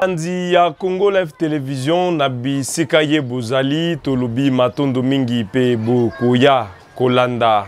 panzi ya congo live television na bisika ye bozali tolobi matondo mingi mpe bokoya kolanda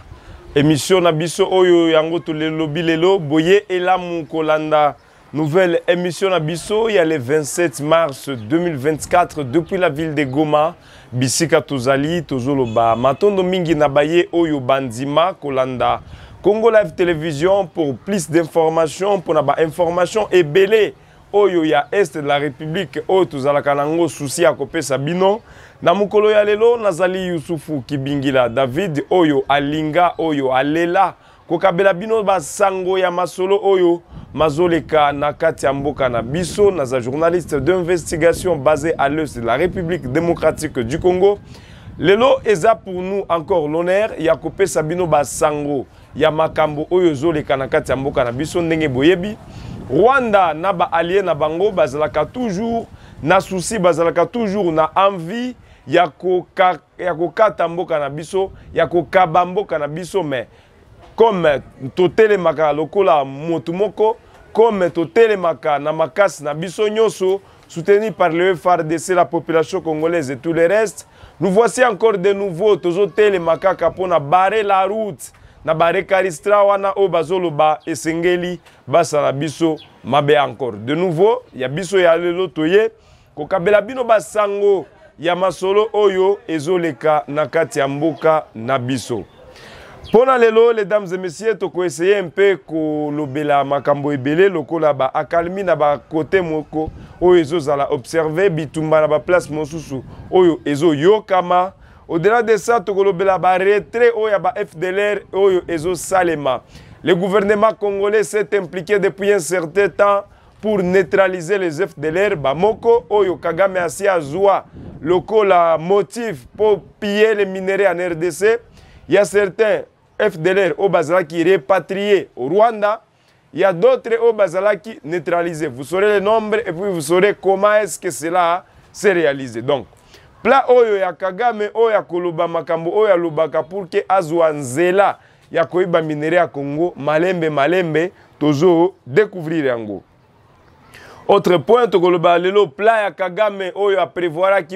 émission na biso oyo yango tolelobi lelo boye elamu kolanda nouvelle émission na biso ya le 27 mars 2024 depuis la ville de goma bisika tozali tozoloba matondo mingi na baye oyo bandima kolanda congo live television pour plus d'information mpona bainformation ebele oyo ya est de la république oyo Zalakanango, nango susi ya kopesa bino na ya lelo nazali yusufu kibingila david oyo alinga oyo alela kokabela bino basango ya masolo oyo mazoleka na kati na biso naza journaliste d'investigation basé à l'est de la république démocratique du congo lelo eza pour nous encore l'honneur ya kopesa bino basango ya makambo oyo ezoleka na kati na biso boyebi rwanda na baallie na bango bazalaka toujours na susi bazalaka toujours na envie ya kokata koka mboka na biso ya kokaba mboka na biso me comme totelemaka lokola motu moko comme totelemaka na makasi na biso nyonso soutenu par le FRDC, la population congolaise et tout le reste. Nous voici encore de nouveau, toujours télémakaka pour barrer la route na barécaristra wana oyo bazoloba esengeli basala biso mabe encore de nouveau ya biso ya lelo toye kokabela bino basango ya masolo oyo ezoleka na kati ya mboka na biso mpo na lelo lesdames et messieurs tokoeseye mpe kolobela makambo ebele lokola baakalmi na bakote moko oyo ezozala observe bitumba na baplace mosusu oyo ezoyokama Au-delà de ça, retrait FDLR Ezo Salema. Le gouvernement congolais s'est impliqué depuis un certain temps pour neutraliser les FDLR. Bamoko Oyo Kagame asi la motif pour piller les minerais en RDC. Il y a certains FDLR au Bazala qui répatriés au Rwanda. Il y a d'autres au Bazala qui neutralisés. Vous saurez le nombre et puis vous saurez comment est-ce que cela s'est réalisé. Donc, pla oyo ya kagame oyo koloba makambo oyo lubaka pour que azwa nzela ya koyeba minere ya congo malembe malembe tozodécouvrir ango autre point tokoloba lelo pla ya kagame oyo a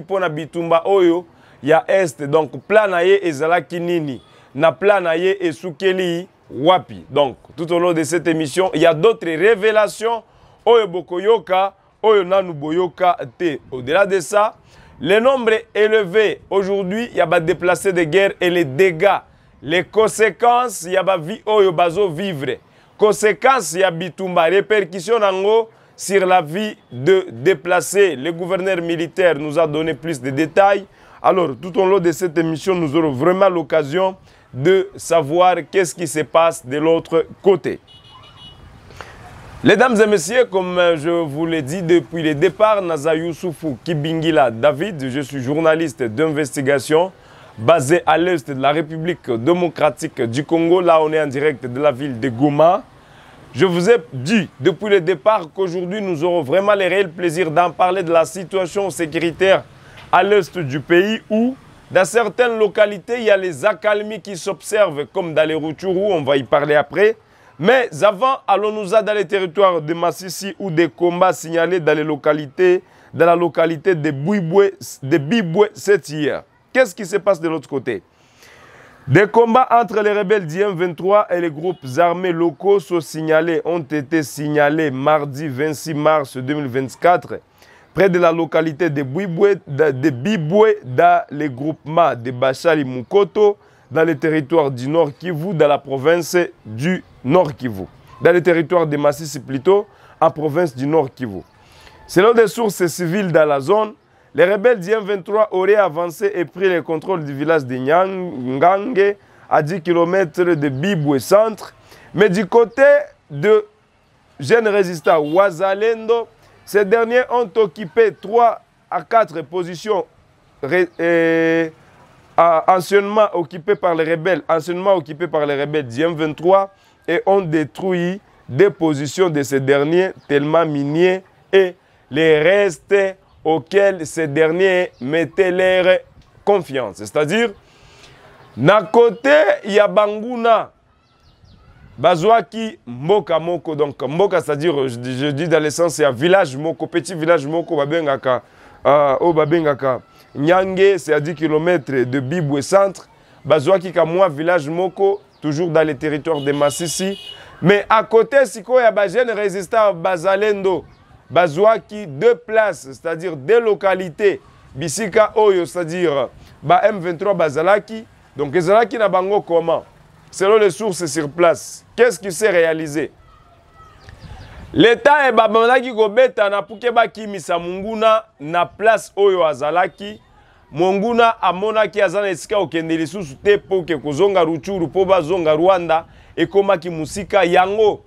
mpo na bitumba oyo ya este donc pla na ye ezalaki na pla na esukeli wapi donc tout au long de cette émission il y a d'autres révélations oyo bokoyoka oyo nanu boyoka te au-delà de ça le nombre élevés élevé. Aujourd'hui, il y a des déplacés de guerre et les dégâts. Les conséquences, il y a des vies vivre. Conséquences, il y a bitumba. Répercussions sur la vie de déplacés. Le gouverneur militaire nous a donné plus de détails. Alors, tout au long de cette émission, nous aurons vraiment l'occasion de savoir qu'est-ce qui se passe de l'autre côté. Mesdames et messieurs, comme euh, je vous l'ai dit depuis le départ, Naza Youssoufou Kibingila David, je suis journaliste d'investigation basé à l'est de la République démocratique du Congo. Là, on est en direct de la ville de Goma. Je vous ai dit depuis le départ qu'aujourd'hui, nous aurons vraiment le réel plaisir d'en parler de la situation sécuritaire à l'est du pays où, dans certaines localités, il y a les accalmies qui s'observent, comme dans les Routourou, on va y parler après. Mais avant, allons-nous dans les territoires de Massissi où des combats signalés dans les localités, dans la localité de Biboué, de Biboué cette hier. Qu'est-ce qui se passe de l'autre côté Des combats entre les rebelles d'IM23 et les groupes armés locaux sont signalés, ont été signalés mardi 26 mars 2024 près de la localité de Biboué, de, de dans les groupements de Bachali Mukoto, dans les territoires du Nord Kivu, dans la province du Nord Kivu. Dans les territoires de Massis plutôt, en province du Nord Kivu. Selon des sources civiles dans la zone, les rebelles du 23 auraient avancé et pris le contrôle du village de Ngange, à 10 km de bibwe centre. Mais du côté de jeunes résistants Ouazalendo, ces derniers ont occupé 3 à 4 positions anciennement occupé par les rebelles, anciennement occupé par les rebelles, m 23, et ont détruit des positions de ces derniers tellement miniers et les restes auxquels ces derniers mettaient leur confiance. C'est-à-dire, na côté ya banguna, bazwaki mboka moko, donc mboka, c'est-à-dire, je, dis dans sens il y a village moko, petit village moko, babengaka, euh, babengaka, Nyange, c'est à 10 km de Bibwe Centre. Bazouaki Kamoua, village Moko, toujours dans le territoire de Massissi. Mais à côté, Siko y a résistant Bazalendo. Bazouaki, deux places, c'est-à-dire deux localités. Bisika Oyo, c'est-à-dire ba M23 Bazalaki. Donc, Ezalaki na comment Selon les sources sur place, qu'est-ce qui s'est réalisé L'État est babandaki Gobeta, na Pukeba Kimisa munguna na place oyo azalaki monguna amonaki aza na esika kokende lisusu te mpo ke kozonga ruchuru mpo bazonga rwanda ekomaki mosika yango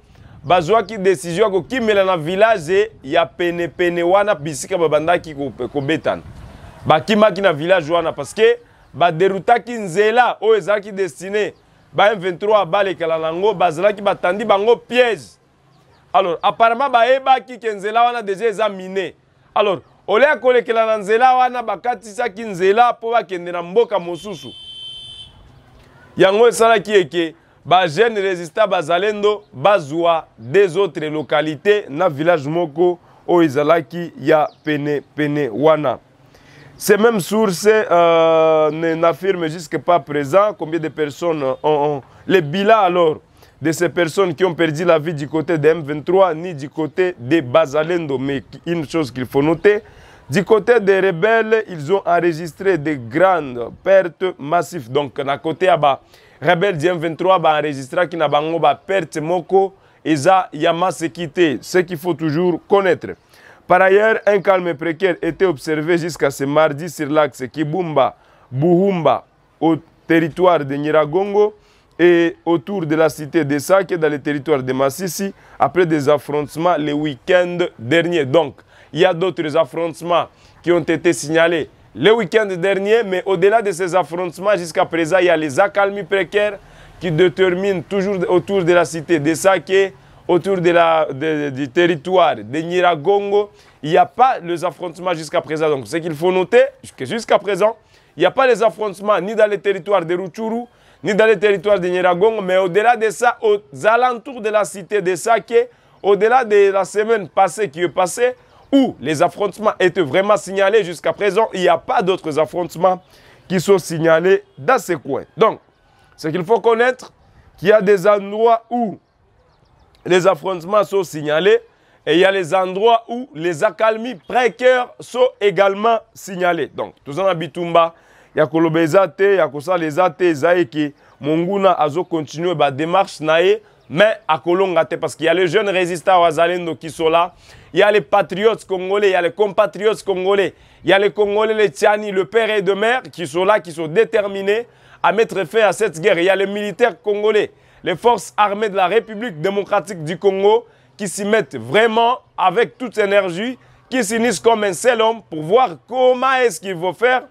bazwaki desizio ya kokimela na village ya penepene wana bisika babandaki kobetana bakimaki na village wana parceke baderutaki nzela oyo ezalaki destine ba m23 abalekala nango bazalaki batandi bango piège alors apparemment bayebaki ke nzela wana deja eza mine alors olia kolekela na nzela wana bakatisaki nzela mpo bakende na mboka mosusu yango esalaki eke bajeune résista bazalendo bazwa des autres localité na village moko oyo ezalaki ya pene pene wana ces mêmes sources euh, n'affirment jusque pas présent combien de personnes ont, ont. le bilan alors de ces personnes qui ont perdu la vie du côté de M23 ni du côté de Bazalendo. Mais une chose qu'il faut noter, du côté des rebelles, ils ont enregistré de grandes pertes massives. Donc, à côté, les rebelles M23 ont enregistré des pertes pas moko et ça, yama ce qu'il faut toujours connaître. Par ailleurs, un calme précaire était observé jusqu'à ce mardi sur l'axe Kibumba-Buhumba au territoire de Niragongo et autour de la cité de Saké, dans le territoire de Massissi après des affrontements le week-end dernier. Donc, il y a d'autres affrontements qui ont été signalés le week-end dernier, mais au-delà de ces affrontements, jusqu'à présent, il y a les accalmies précaires qui déterminent toujours autour de la cité de Saké, autour de la, du territoire de Niragongo. Il n'y a pas les affrontements jusqu'à présent. Donc, ce qu'il faut noter, que jusqu'à présent, il n'y a pas les affrontements ni dans le territoire de Ruchuru, ni dans les territoires de Nyeragongo, mais au-delà de ça, aux alentours de la cité de Saké, au-delà de la semaine passée qui est passée, où les affrontements étaient vraiment signalés jusqu'à présent, il n'y a pas d'autres affrontements qui sont signalés dans ces coins. Donc, ce qu'il faut connaître, qu'il y a des endroits où les affrontements sont signalés et il y a les endroits où les accalmies précaires sont également signalées. Donc, tout en Bitumba, ya koloba te ya kosala eza te eza monguna azokontinue na mais akolonga te parce qu'il y a les jeunes résistants wazalendo qui sont là il y a les patriotes congolais il y a les compatriotes congolais il y a les congolais les tiani le père et de mère qui sont là qui sont déterminés à mettre fin à cette guerre il y a les militaires congolais les forces armées de la République démocratique du Congo qui s'y mettent vraiment avec toute énergie qui s'unissent comme un seul homme pour voir comment est-ce qu'il faut faire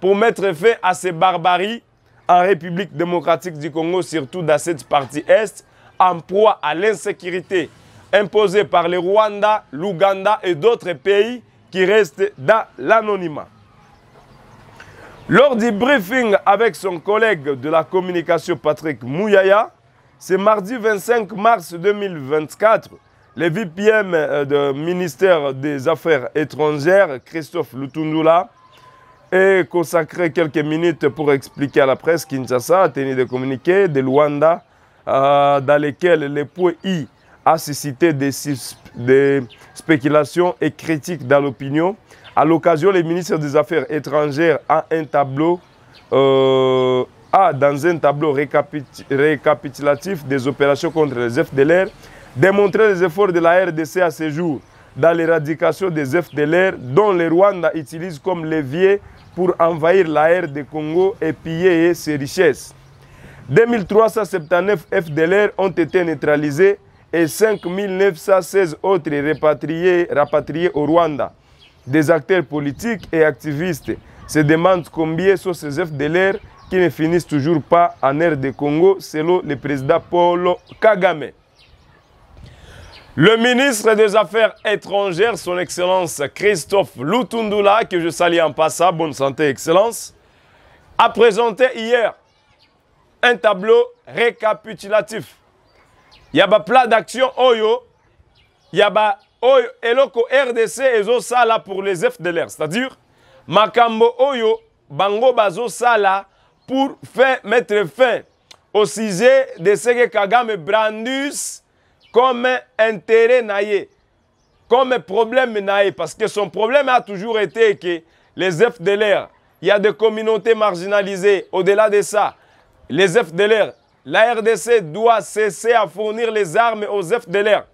pour mettre fin à ces barbaries en République démocratique du Congo, surtout dans cette partie Est, en proie à l'insécurité imposée par le Rwanda, l'Ouganda et d'autres pays qui restent dans l'anonymat. Lors du briefing avec son collègue de la communication Patrick Mouyaya, ce mardi 25 mars 2024, le VPM euh, du ministère des Affaires étrangères, Christophe Lutundula, et consacrer quelques minutes pour expliquer à la presse Kinshasa a tenu des communiqués de Luanda euh, dans lesquels le I a suscité des, des spéculations et critiques dans l'opinion. À l'occasion, le ministre des Affaires étrangères a un tableau euh, dans un tableau récapitulatif des opérations contre les FDLR démontré les efforts de la RDC à ce jour dans l'éradication des FDLR dont le Rwanda utilise comme levier pour envahir l'air de Congo et piller ses richesses. 2379 FDLR ont été neutralisés et 5916 autres rapatriés, rapatriés au Rwanda. Des acteurs politiques et activistes se demandent combien sont ces FDLR qui ne finissent toujours pas en air de Congo, selon le président Paul Kagame. Le ministre des Affaires étrangères, son Excellence Christophe Lutundula, que je salue en passant, bonne santé, Excellence, a présenté hier un tableau récapitulatif. Il y a un plan d'action Oyo, il y a un RDC et Sala pour les l'air, c'est-à-dire Makambo Oyo, Bango Bazo Sala pour faire, mettre fin au sujet de ce Kagame Brandus comme intérêt naïe, comme problème naïe, parce que son problème a toujours été que les FDLR, il y a des communautés marginalisées. Au-delà de ça, les FDLR, la RDC doit cesser à fournir les armes aux FDLR.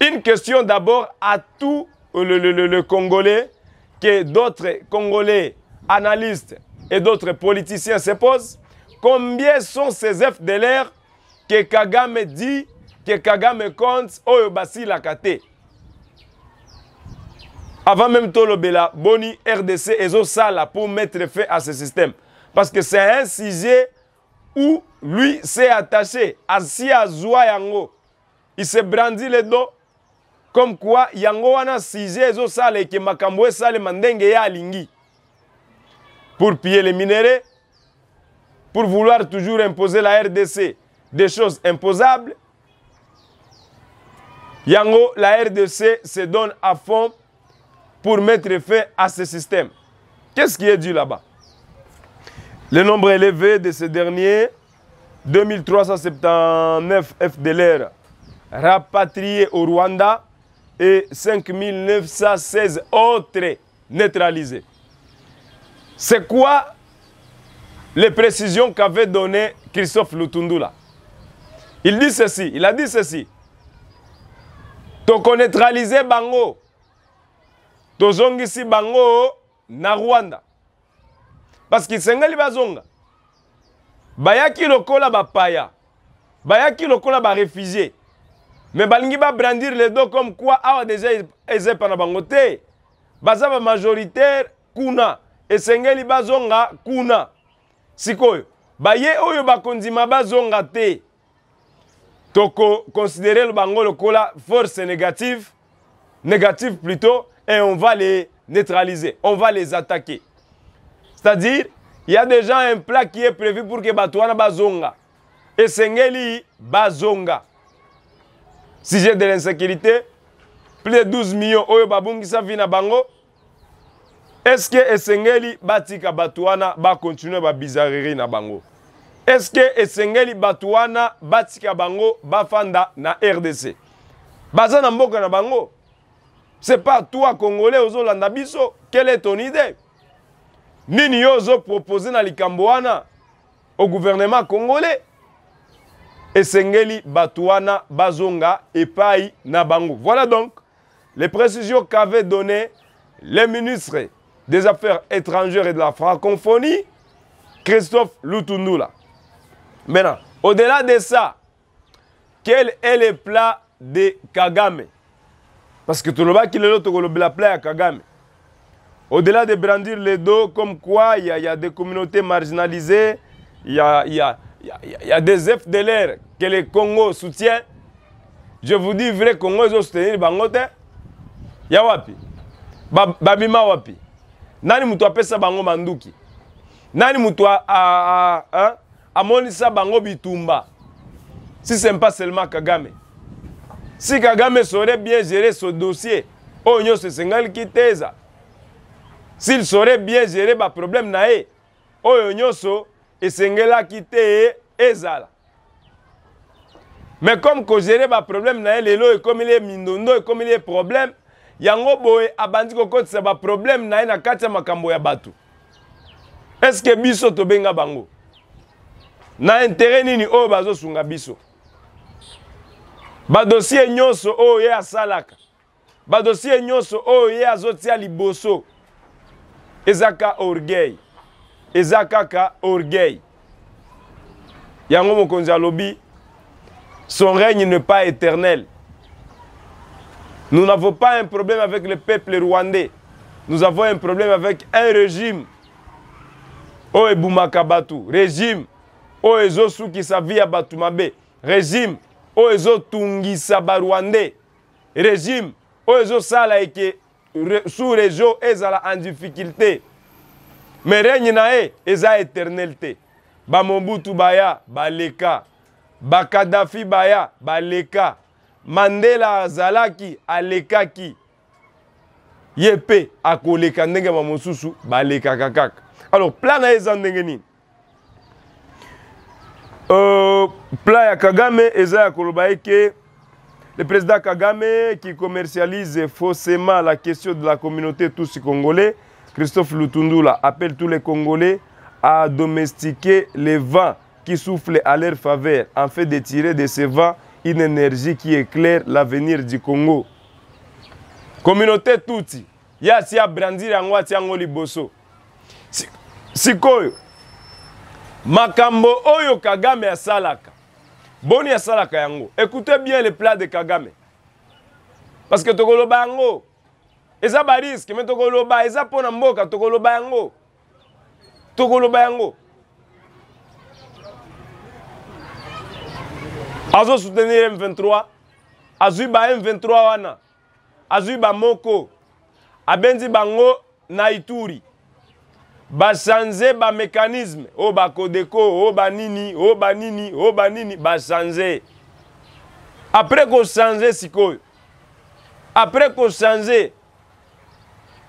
Une question d'abord à tout le, Congolais, que d'autres Congolais analystes et d'autres politiciens se posent. Combien sont ces FDLR que Kagame dit que Kagame compte oyo la katé avant même tolobela boni RDC ezosala pour mettre fin à ce système parce que c'est un sujet où lui s'est attaché à Zoua yango il s'est brandi le dos comme quoi yango wana sujet que que makambo Sale Mandenge et Lingi pour piller les minéraux pour vouloir toujours imposer la RDC des choses imposables Yango, la RDC se donne à fond pour mettre fin à ce système. Qu'est-ce qui est dit là-bas Le nombre élevé de ces derniers, 2379 FDLR rapatriés au Rwanda et 5916 autres neutralisés. C'est quoi les précisions qu'avait données Christophe Lutundula Il dit ceci, il a dit ceci. tokoneutralize bango tozongisi bango na rwanda parce que esengeli bazonga bayaki lokola bapaya bayaki lokola barefugie me balingi babrandir le dos comme quoi awa deja ezepa na bango te baza bamajoritaire kuna esengeli bazonga kuna sikoyo baye oyo bakondima bazonga te tokoconsidere bango lokola force négative négative plutôt et on va les neutraliser on va les attaquer c'est-à-dire il y a déjà un plat qui est prévu pour que bato wana bazonga esengeli bazonga sujet de l'insécurité plus de 12 millions oyo babungisa vi na bango est ce que esengeli batika bato wana bakontinue babizarrerie na bango Est-ce que Essengeli Batuana batika bango bafanda na rdc baza na mboka bango c'est pas toi congolais ozolanda biso quelle est ton idée nini yo na likambo au gouvernement congolais esengeli batuana bazonga epai na bango voilà donc les précisions qu'avait données le ministre des affaires étrangères et de la francophonie christophe lutundula Maintenant, au-delà de ça, quel est le plat de Kagame Parce que tout le monde qui est le plat de Kagame. Au-delà de brandir les dos comme quoi il y, a des communautés marginalisées, il y a, des a, de l'air que le Congo soutient, je vous dis, vrai Congo, ils ont soutenu Bangote. Yawapi, wapi. Babima wapi. Nani moutou apesa Bango Manduki. Nani moutou a, a hein? amonisa bango bitumba si ce n'est pas seulement kagame si kagame saurait bien gérer ce dossier oyo oh, nyonso esengaliki te eza s'il saurait bien gérer baproblème na ye oyo oh, nyonso esengelaki te ezala mais comme kogérer baproblème na ye lelo ekomeli ye mindondo ekomeli ye problème yango boye abandi kokotisa baproblème na ye na kati ya makambo ya bato estce biso tobenga bango na intérêt nini o oh, bazosunga biso badosie nyoso o oh, ye asalaka badosie nyoso o oh, ye azotia liboso Ezaka ezaka orgueil orgueil yango mokonzi alobi son règne n'est pas éternel nous n'avons pas un problème avec le peuple rwandais nous avons un problème avec un régime Oh régime oyo ezosukisa vi ya bato mabe régime oyo ezotungisa barwandais régime oyo ezosala eke sous région ezala en difficulté me regne na ye eza éternel te bamobutu baya baleka bakadafi baya baleka mandela azalaki alekaki ye mpe akoleka ndenge bamosusu balekaka kaka alors plan na ye eza ndenge nini Euh, Kagame le président Kagame qui commercialise forcément la question de la communauté tous congolais, Christophe Lutundula appelle tous les Congolais à domestiquer les vents qui soufflent à leur faveur, en fait de tirer de ces vents une énergie qui éclaire l'avenir du Congo. Communauté Tutsi, ya si brandir yango makambo oyo kagame asalaka boni asalaka yango écoutez bien le plan de kagame parce que tokoloba yango eza bariske me tokoloba eza mpo na mboka tokoloba yango tokoloba yango azosoutenir m23 azwi ba m23 wana azwi bamoko abenzi bango na ituri basanze bamekanisme oyo oh, bakodeko oyo oh, banini oyo oh, banini oyo banini basanze apres kosanze sikoyo apres kosanze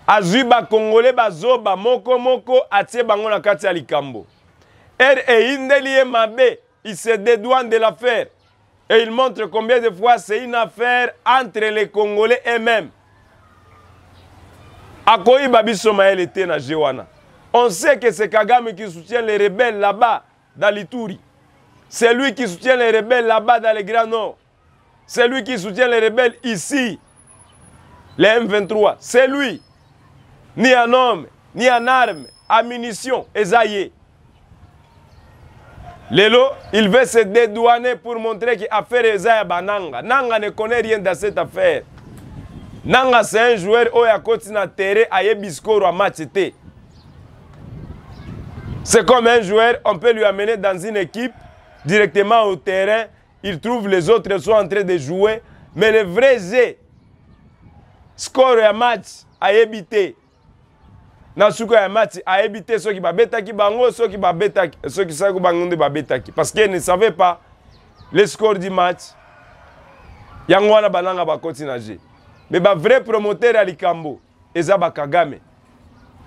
azwi bakongole bazoba moko moko atie bango na kati ya likambo er eyindeli ye mabe il se dédouane de l'affaire et il montre combien de fois c'est une affaire entre les congolais eux-mêmes akoyiba biso mayele te na je wana On sait que c'est Kagame qui soutient les rebelles là-bas, dans l'Itouri. C'est lui qui soutient les rebelles là-bas, dans le Grand Nord. C'est lui qui soutient les rebelles ici, les M23. C'est lui. Ni en homme, ni en armes, en munitions, Esaïe. Lelo, il veut se dédouaner pour montrer a l'affaire Esaïe à bah, Nanga ne connaît rien dans cette affaire. Nanga, c'est un joueur qui a continué à terre, à à c'est comme un joueur, on peut lui amener dans une équipe, directement au terrain, il trouve les autres sont en train de jouer, mais le vrai jeu, score un match à éviter. N'asuko ya match ayebi te soki betaki bango soki babetaki soki sako bango nde betaki parce qu'ils ne savait pas le score du match yango wana bananga bakoti na je mais vrai promoteur Ali likambo eza bakagame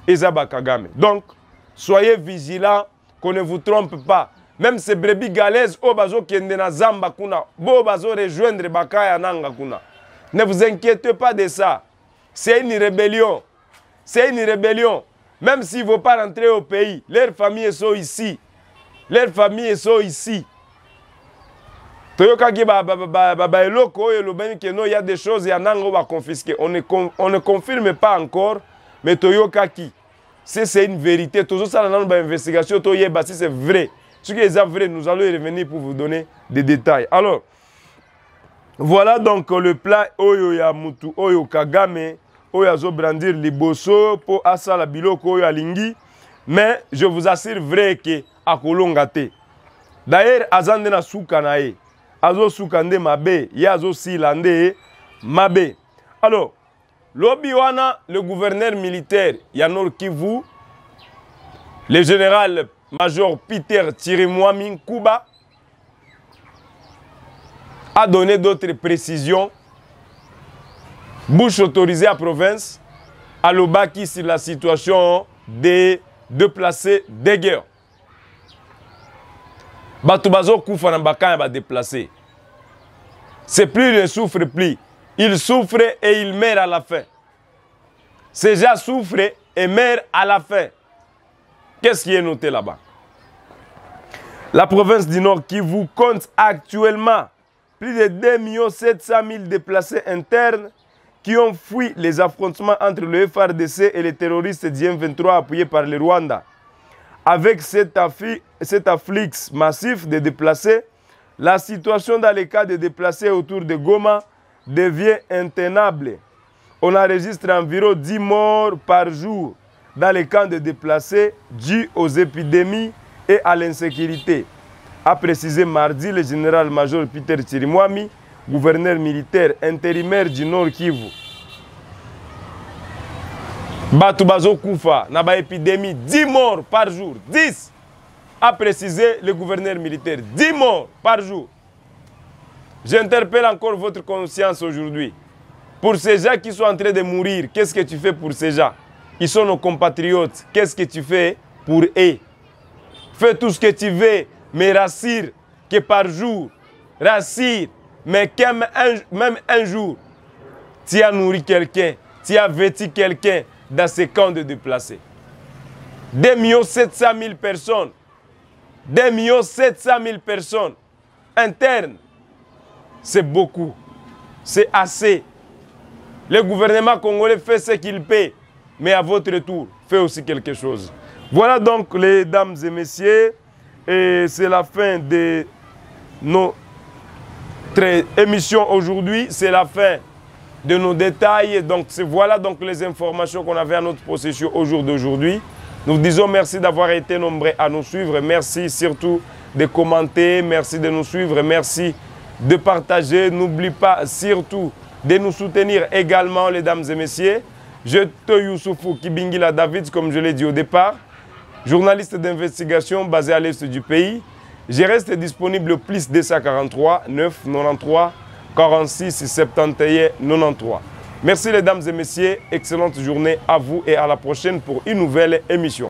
eza bakagame donc soyez vigilants, qu'on ne vous trompe pas. Même ces brebis galaises, Obazo oh, Kendena Zamba Kuna, bazo rejoindre Bakaya Nanga Kuna. Ne vous inquiétez pas de ça. C'est une rébellion. C'est une rébellion. Même s'ils ne vont pas rentrer au pays, leurs familles sont ici. Leurs familles sont ici. Il y a des choses, il y a confisquées. On ne confirme pas encore, mais Toyokaki si c'est une vérité, toujours ça dans l'investigation, bah, si c'est vrai. Ce qui est vrai, nous allons y revenir pour vous donner des détails. Alors, voilà donc le plat Oyo Yamutu, Oyo Kagame, Oyo Azo Brandir, Liboso, Po la Biloko, Oyo Alingi. Mais je vous assure vrai que à Kolongate. D'ailleurs, Azande na Soukanae, Azo Soukande Mabe, Yazo Silande Mabe. Alors, lobi wana le gouverneur militaire ya nord kivu le général major peter tirimwami nkuba a donné d'autres précisions bouche autorisée à province alobaki sur la situation des déplacés de guerre bato bazokufa na bakanya badéplacé c'est plus ne souffre plus Il souffre et il meurt à la fin. C'est gens souffre et meurent à la fin. Qu'est-ce qui est noté là-bas La province du Nord qui vous compte actuellement plus de 2 700 000 déplacés internes qui ont fui les affrontements entre le FRDC et les terroristes du 23 appuyés par le Rwanda. Avec cet, afflux massif de déplacés, la situation dans les cas de déplacés autour de Goma devient intenable. On enregistre environ 10 morts par jour dans les camps de déplacés dus aux épidémies et à l'insécurité, a précisé mardi le général-major Peter Tirimwami, gouverneur militaire intérimaire du Nord Kivu. Bazo Kufa, na épidémie, 10 morts par jour 10 a précisé le gouverneur militaire 10 morts par jour J'interpelle encore votre conscience aujourd'hui. Pour ces gens qui sont en train de mourir, qu'est-ce que tu fais pour ces gens Ils sont nos compatriotes. Qu'est-ce que tu fais pour eux Fais tout ce que tu veux, mais rassure que par jour, rassure, mais même, un, jour, tu as nourri quelqu'un, tu as vêtu quelqu'un dans ces camps de déplacés. 2 700 000 personnes, 2 700 000 personnes internes c'est beaucoup. C'est assez. Le gouvernement congolais fait ce qu'il peut, mais à votre tour, fait aussi quelque chose. Voilà donc les dames et messieurs, et c'est la fin de notre émission aujourd'hui, c'est la fin de nos détails. Donc voilà donc les informations qu'on avait à notre possession au jour d'aujourd'hui. Nous disons merci d'avoir été nombreux à nous suivre. Merci surtout de commenter. Merci de nous suivre. Merci de partager. N'oublie pas surtout de nous soutenir également, les dames et messieurs. Je te Youssoufou Kibingila David, comme je l'ai dit au départ, journaliste d'investigation basé à l'est du pays. Je reste disponible au plus 243 9 93 46 71 93. Merci les dames et messieurs, excellente journée à vous et à la prochaine pour une nouvelle émission.